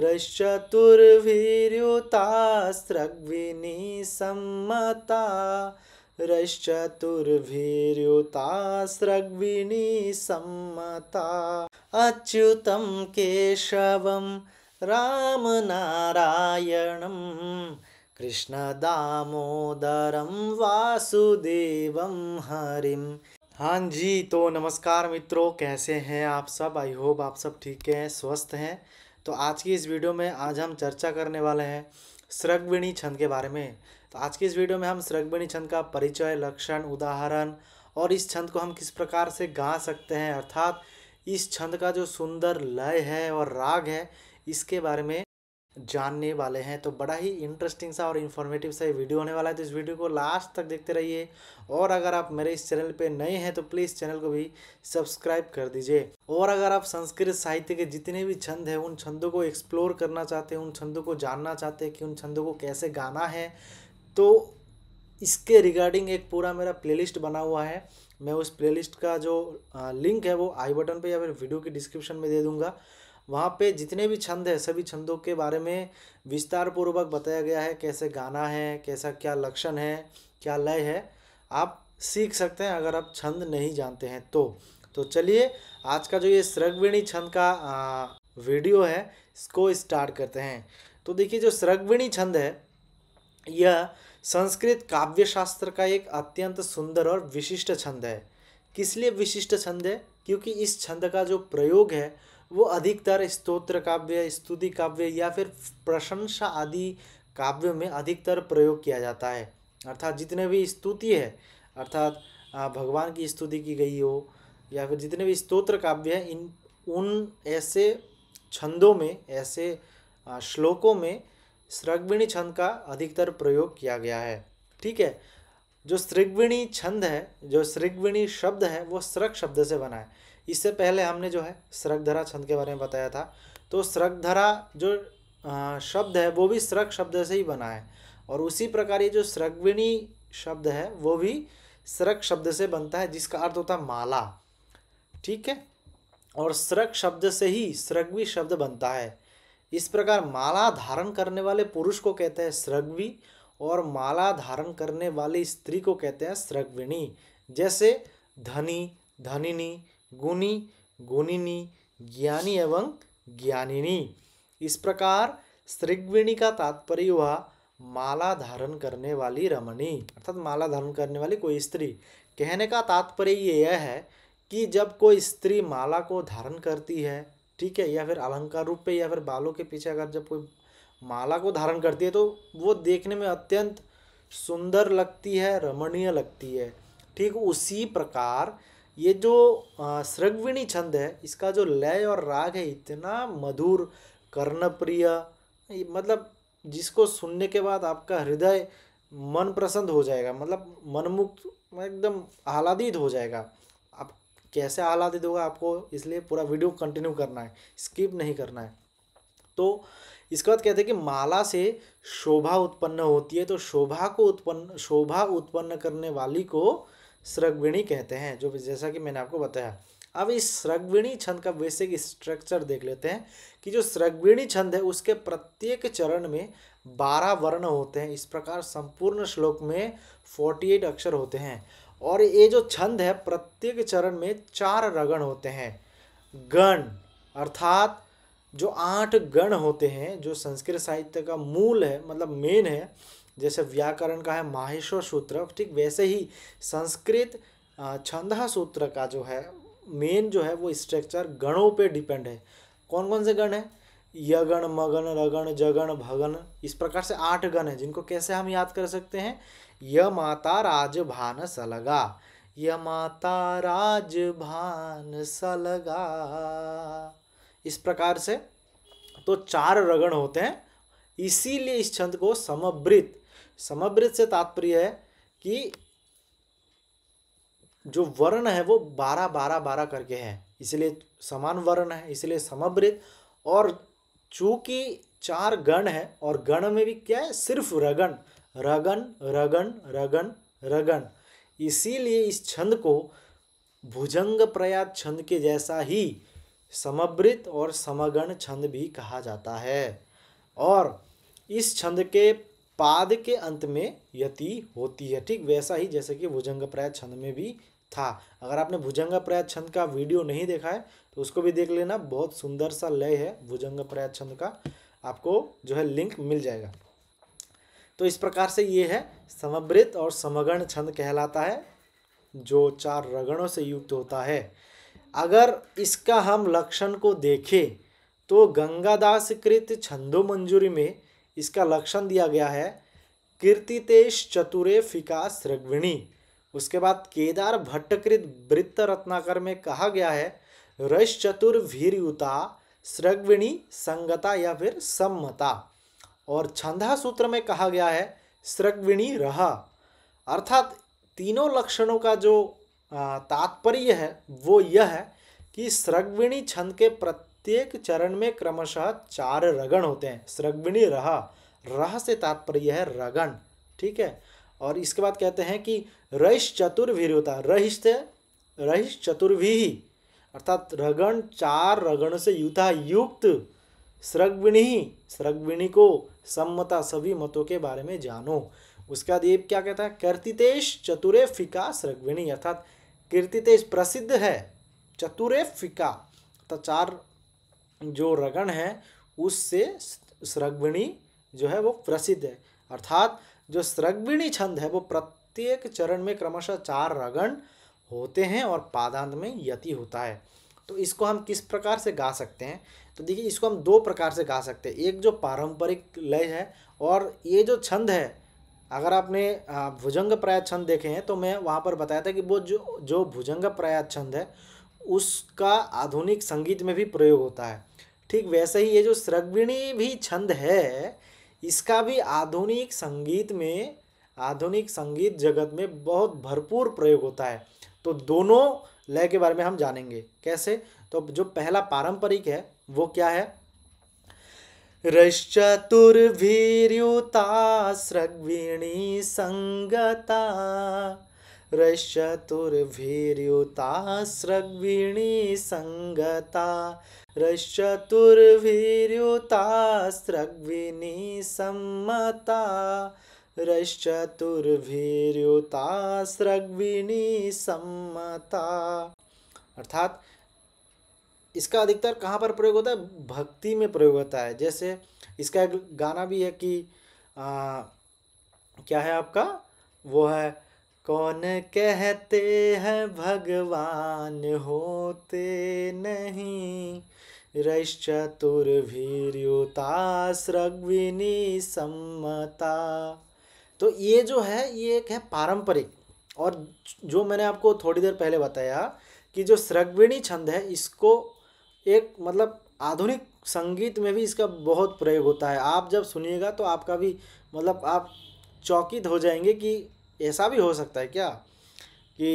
रश्चतुर्भिर्युतास्रग्विणी सम्मता रश्चतुर्भिर्युतास्रग्विणी सम्मता अच्युतं केशवं रामनारायणं कृष्णदामोदरं वासुदेवं हरिं हाँ जी तो नमस्कार मित्रों कैसे हैं आप सब आई होप आप सब ठीक हैं स्वस्थ हैं तो आज की इस वीडियो में आज हम चर्चा करने वाले हैं सृगविणी छंद के बारे में तो आज की इस वीडियो में हम सृगविणी छंद का परिचय लक्षण उदाहरण और इस छंद को हम किस प्रकार से गा सकते हैं अर्थात इस छंद का जो सुंदर लय है और राग है इसके बारे में जानने वाले हैं तो बड़ा ही इंटरेस्टिंग सा और इन्फॉर्मेटिव सा वीडियो होने वाला है तो इस वीडियो को लास्ट तक देखते रहिए और अगर आप मेरे इस चैनल पे नए हैं तो प्लीज़ चैनल को भी सब्सक्राइब कर दीजिए और अगर आप संस्कृत साहित्य के जितने भी छंद हैं उन छंदों को एक्सप्लोर करना चाहते हैं उन छंदों को जानना चाहते हैं कि उन छंदों को कैसे गाना है तो इसके रिगार्डिंग एक पूरा मेरा प्ले बना हुआ है मैं उस प्ले का जो लिंक है वो आई बटन पर या फिर वीडियो की डिस्क्रिप्शन में दे दूँगा वहाँ पे जितने भी छंद है सभी छंदों के बारे में विस्तार पूर्वक बताया गया है कैसे गाना है कैसा क्या लक्षण है क्या लय है आप सीख सकते हैं अगर आप छंद नहीं जानते हैं तो तो चलिए आज का जो ये सृगविणी छंद का आ, वीडियो है इसको स्टार्ट करते हैं तो देखिए जो सृगविणी छंद है यह संस्कृत काव्य शास्त्र का एक अत्यंत सुंदर और विशिष्ट छंद है किस लिए विशिष्ट छंद है क्योंकि इस छंद का जो प्रयोग है वो अधिकतर स्तोत्र काव्य स्तुति काव्य या फिर प्रशंसा आदि काव्यों में अधिकतर प्रयोग किया जाता है अर्थात जितने भी स्तुति है अर्थात भगवान की स्तुति की गई हो या फिर जितने भी स्तोत्र काव्य हैं इन उन ऐसे छंदों में ऐसे श्लोकों में सृगविणी छंद का अधिकतर प्रयोग किया गया है ठीक है जो सृग्विणी छंद है जो सृग्विणी शब्द है वो सृग शब्द से बना है इससे पहले हमने जो है धरा छंद के बारे में बताया था तो सृगधरा जो शब्द है वो भी सृग शब्द से ही बना है और उसी प्रकार ये जो सृगविणी शब्द है वो भी सृग शब्द से बनता है जिसका अर्थ होता है माला ठीक है और सृग शब्द से ही सृगवी शब्द बनता है इस प्रकार माला धारण करने वाले पुरुष को कहते हैं सृगवी और माला धारण करने वाली स्त्री को कहते हैं सृगविणी जैसे धनी धनिनी गुणी गुणिनी ज्ञानी एवं ज्ञानिनी इस प्रकार श्रृग्विणी का तात्पर्य हुआ माला धारण करने वाली रमणी अर्थात माला धारण करने वाली कोई स्त्री कहने का तात्पर्य यह है कि जब कोई स्त्री माला को धारण करती है ठीक है या फिर अलंकार रूप पे या फिर बालों के पीछे अगर जब कोई माला को धारण करती है तो वो देखने में अत्यंत सुंदर लगती है रमणीय लगती है ठीक उसी प्रकार ये जो सृगविणी छंद है इसका जो लय और राग है इतना मधुर कर्णप्रिय मतलब जिसको सुनने के बाद आपका हृदय मन प्रसन्न हो जाएगा मतलब मनमुक्त एकदम आह्लादित हो जाएगा आप कैसे आह्लादित होगा आपको इसलिए पूरा वीडियो कंटिन्यू करना है स्किप नहीं करना है तो इसके बाद कहते हैं कि माला से शोभा उत्पन्न होती है तो शोभा को उत्पन्न शोभा उत्पन्न करने वाली को सृगविणी कहते हैं जो जैसा कि मैंने आपको बताया अब इस सृगविणी छंद का बेसिक स्ट्रक्चर देख लेते हैं कि जो सृगविणी छंद है उसके प्रत्येक चरण में बारह वर्ण होते हैं इस प्रकार संपूर्ण श्लोक में फोर्टी एट अक्षर होते हैं और ये जो छंद है प्रत्येक चरण में चार रगण होते हैं गण अर्थात जो आठ गण होते हैं जो संस्कृत साहित्य का मूल है मतलब मेन है जैसे व्याकरण का है माहेश्वर सूत्र ठीक वैसे ही संस्कृत छंद सूत्र का जो है मेन जो है वो स्ट्रक्चर गणों पे डिपेंड है कौन कौन से गण है यगण मगन रगण जगण भगन इस प्रकार से आठ गण है जिनको कैसे हम याद कर सकते हैं य माता राज भान सलगा य माता राज भान सलगा इस प्रकार से तो चार रगण होते हैं इसीलिए इस छंद को समवृत समवृत से तात्पर्य है कि जो वर्ण है वो बारह बारह बारह करके है इसलिए समान वर्ण है इसलिए समवृत और चूँकि चार गण है और गण में भी क्या है सिर्फ रगन रगन रगन रगन रगन इसीलिए इस छंद को भुजंग प्रयात छंद के जैसा ही समवृत और समगण छंद भी कहा जाता है और इस छंद के पाद के अंत में यति होती है ठीक वैसा ही जैसे कि भुजंग प्राय छंद में भी था अगर आपने भुजंग प्राय छंद का वीडियो नहीं देखा है तो उसको भी देख लेना बहुत सुंदर सा लय है भुजंग प्राय छंद का आपको जो है लिंक मिल जाएगा तो इस प्रकार से ये है समवृत और समगण छंद कहलाता है जो चार रगणों से युक्त होता है अगर इसका हम लक्षण को देखें तो गंगादास कृत छंदो मंजूरी में इसका लक्षण दिया गया है तेज चतुरे फिका रघ्विणी उसके बाद केदार भट्टकृत वृत्त रत्नाकर में कहा गया है रश चतुर वीरयुता सृग्विणी संगता या फिर सम्मता और छंदा सूत्र में कहा गया है सृग्विणी रहा अर्थात तीनों लक्षणों का जो तात्पर्य है वो यह है कि सृग्विणी छंद के प्रत्येक प्रत्येक चरण में क्रमशः चार रगण होते हैं सृग्विणी रहा रह से तात्पर्य है रगण ठीक है और इसके बाद कहते हैं कि रहिश चतुर्भीर होता है रहिश से रहिश चतुर्भी अर्थात रगण चार रगण से युथा युक्त सृग्विणी सृग्विणी को सम्मता सभी मतों के बारे में जानो उसके बाद ये क्या कहता है कीर्तितेश चतुरे फिका सृग्विणी अर्थात कीर्तितेश प्रसिद्ध है चतुरे फिका अर्थात चार जो रगण है उससे स्रग्विणी जो है वो प्रसिद्ध है अर्थात जो स्रग्विणी छंद है वो प्रत्येक चरण में क्रमशः चार रगण होते हैं और पादांत में यति होता है तो इसको हम किस प्रकार से गा सकते हैं तो देखिए इसको हम दो प्रकार से गा सकते हैं एक जो पारंपरिक लय है और ये जो छंद है अगर आपने भुजंग प्रयात छंद देखे हैं तो मैं वहाँ पर बताया था कि वो जो जो भुजंग प्रयात छंद है उसका आधुनिक संगीत में भी प्रयोग होता है ठीक वैसे ही ये जो स्रग्विणी भी छंद है इसका भी आधुनिक संगीत में आधुनिक संगीत जगत में बहुत भरपूर प्रयोग होता है तो दोनों लय के बारे में हम जानेंगे कैसे तो जो पहला पारंपरिक है वो क्या है रश्चतुर्वीर्युता संगता संगता सङ्गता रश्चतुर्भिर्युतास्रग्विणी सम्मता रश्चतुर्भिर्युतास्रग्विणी सम्मता अर्थात इसका अधिकतर कहाँ पर प्रयोग होता है भक्ति में प्रयोग होता है जैसे इसका एक गाना भी है कि आ, क्या है आपका वो है कौन कहते हैं भगवान होते नहीं रश रश्चतुर्वीर्युतास्रग्विनी सम्मता तो ये जो है ये एक है पारंपरिक और जो मैंने आपको थोड़ी देर पहले बताया कि जो सृग्विणी छंद है इसको एक मतलब आधुनिक संगीत में भी इसका बहुत प्रयोग होता है आप जब सुनिएगा तो आपका भी मतलब आप चौकित हो जाएंगे कि ऐसा भी हो सकता है क्या कि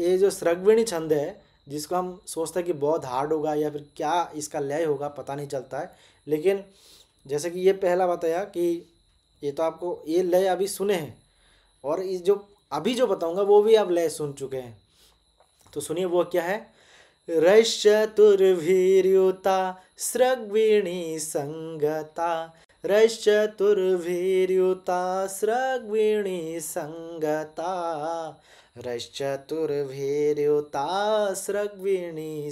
ये जो सृगविणी छंद है जिसको हम सोचते हैं कि बहुत हार्ड होगा या फिर क्या इसका लय होगा पता नहीं चलता है लेकिन जैसे कि ये पहला बताया कि ये तो आपको ये लय अभी सुने हैं और इस जो अभी जो बताऊंगा वो भी आप लय सुन चुके हैं तो सुनिए वो क्या है रश्चतुर्भीर्युता स्रग्विणी संगता रश्चतुर्भिर्युतास्रग्विणी सङ्गता रश्चतुर्भिर्युतास्रग्विणी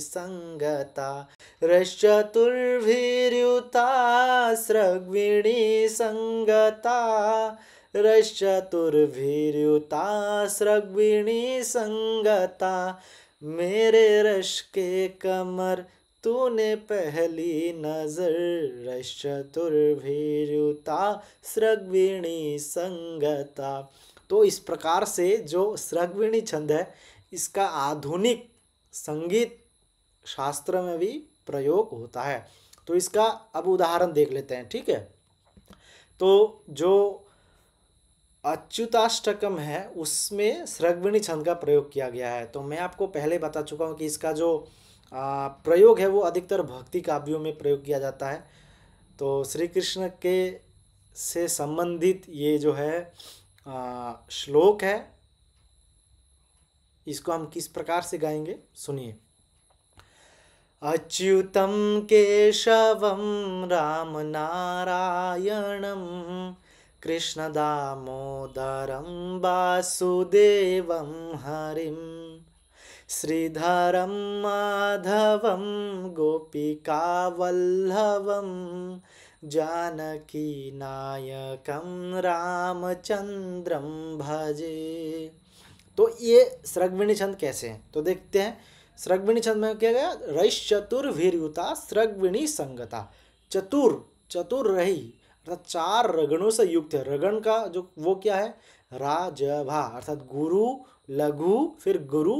सङ्गता रश्चतुर्भिर्युतास्रग्विणी सङ्गता रश्चतुर्भिर्युतास्रग्विणी सङ्गता मेरे रश के कमर तूने पहली नजर रशतुर्भीरुता सृगविणी संगता तो इस प्रकार से जो सृगविणी छंद है इसका आधुनिक संगीत शास्त्र में भी प्रयोग होता है तो इसका अब उदाहरण देख लेते हैं ठीक है तो जो अच्युताष्टकम है उसमें सृगविणी छंद का प्रयोग किया गया है तो मैं आपको पहले बता चुका हूँ कि इसका जो प्रयोग है वो अधिकतर भक्ति काव्यों में प्रयोग किया जाता है तो श्री कृष्ण के से संबंधित ये जो है श्लोक है इसको हम किस प्रकार से गाएंगे सुनिए राम नारायण कृष्ण दामोदरम वासुदेव हरि माधव गोपिका वल्लव जानकी नायक रामचंद्रम भजे तो ये सृग्विणी छंद कैसे हैं तो देखते हैं सृग्विणी छंद में क्या गया रईश चतुर्भिर्युता सृगविणी संगता चतुर चतुर रही अर्थात चार रगणों से युक्त है रगण का जो वो क्या है राजभा अर्थात गुरु लघु फिर गुरु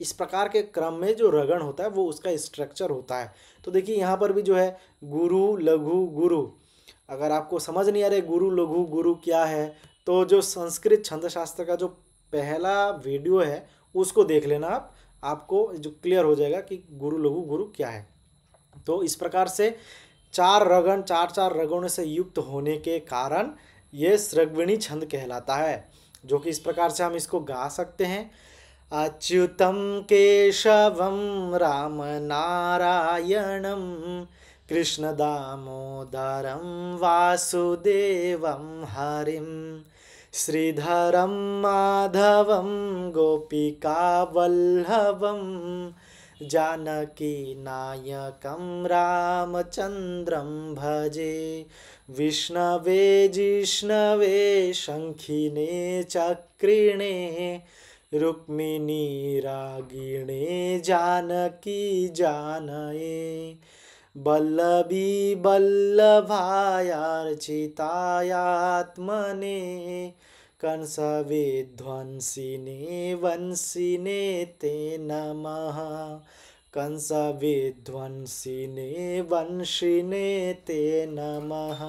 इस प्रकार के क्रम में जो रगण होता है वो उसका स्ट्रक्चर होता है तो देखिए यहाँ पर भी जो है गुरु लघु गुरु अगर आपको समझ नहीं आ रहा है गुरु लघु गुरु क्या है तो जो संस्कृत छंद शास्त्र का जो पहला वीडियो है उसको देख लेना आप आपको जो क्लियर हो जाएगा कि गुरु लघु गुरु क्या है तो इस प्रकार से चार रगण चार चार रगणों से युक्त होने के कारण ये सृगविणी छंद कहलाता है जो कि इस प्रकार से हम इसको गा सकते हैं अच्युतं केशवं रामनारायणं कृष्णदामोदरं वासुदेवं हरिं श्रीधरं माधवं गोपिकावल्लभं जानकीनायकं रामचन्द्रं भजे विष्णवे जिष्णवे शङ्खिने चक्रिणे रुक्मिणी रागिणे जानकी जानये बल्लभी बल्लभायार्चितायात्मने विध्वंसिने वंसिने ते नमः विध्वंसिने वंशिने ते नमः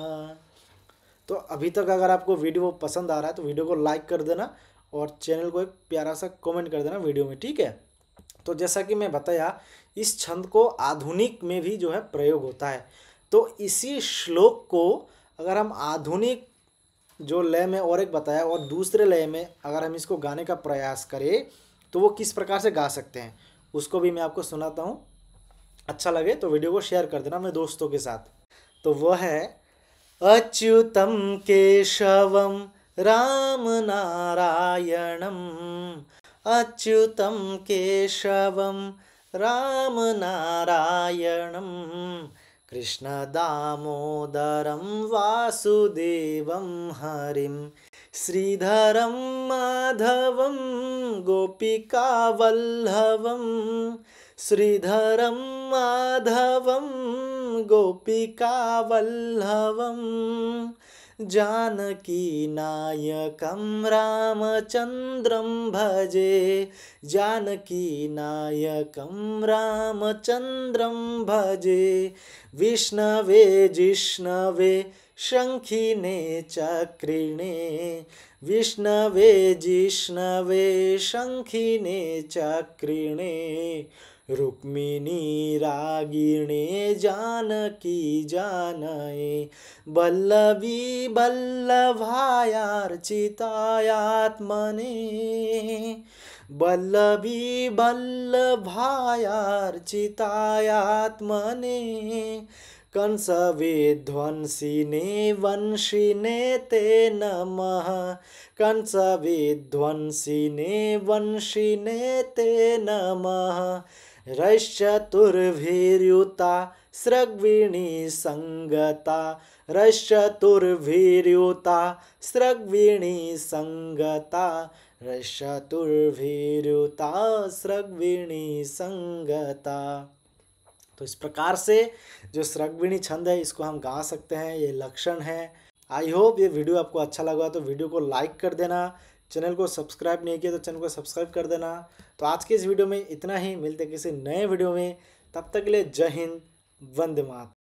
तो अभी तक अगर आपको वीडियो पसंद आ रहा है तो वीडियो को लाइक कर देना और चैनल को एक प्यारा सा कमेंट कर देना वीडियो में ठीक है तो जैसा कि मैं बताया इस छंद को आधुनिक में भी जो है प्रयोग होता है तो इसी श्लोक को अगर हम आधुनिक जो लय में और एक बताया और दूसरे लय में अगर हम इसको गाने का प्रयास करें तो वो किस प्रकार से गा सकते हैं उसको भी मैं आपको सुनाता हूँ अच्छा लगे तो वीडियो को शेयर कर देना मेरे दोस्तों के साथ तो वह है अच्युतम केशवम राम अच्युतं केशवं रामनारायणं कृष्णदामोदरं वासुदेवं हरिं श्रीधरं माधवं गोपिकावल्लवं श्रीधरं माधवं गोपिकावल्लवम् जानकीनायकं रामचन्द्रं भजे जानकी जानकीनायकं रामचन्द्रं भजे विष्णवे जिष्णवे शङ्खिने चक्रिणे विष्णवे जिष्णवे शङ्खिने चक्रिणे रुक्मिणी रागिणे जानकी जानये बल्लवी बल्लभायार्चितायात्मने बल्लवी बल्लभायार्चितायात्मने वंशी वंशिने ते नमः वंशी वंशिने ते नमः रश्चतुर्भिर्युता स्रग्विणी संगता रश्चतुर्भिर्युता स्रग्विणी संगता रश्चतुर्भिर्युता स्रग्विणी संगता तो इस प्रकार से जो स्रग्विणी छंद है इसको हम गा सकते हैं ये लक्षण है आई होप ये वीडियो आपको अच्छा लगा तो वीडियो को लाइक कर देना चैनल को सब्सक्राइब नहीं किया तो चैनल को सब्सक्राइब कर देना तो आज के इस वीडियो में इतना ही मिलते किसी नए वीडियो में तब तक के लिए जय हिंद वंदे मात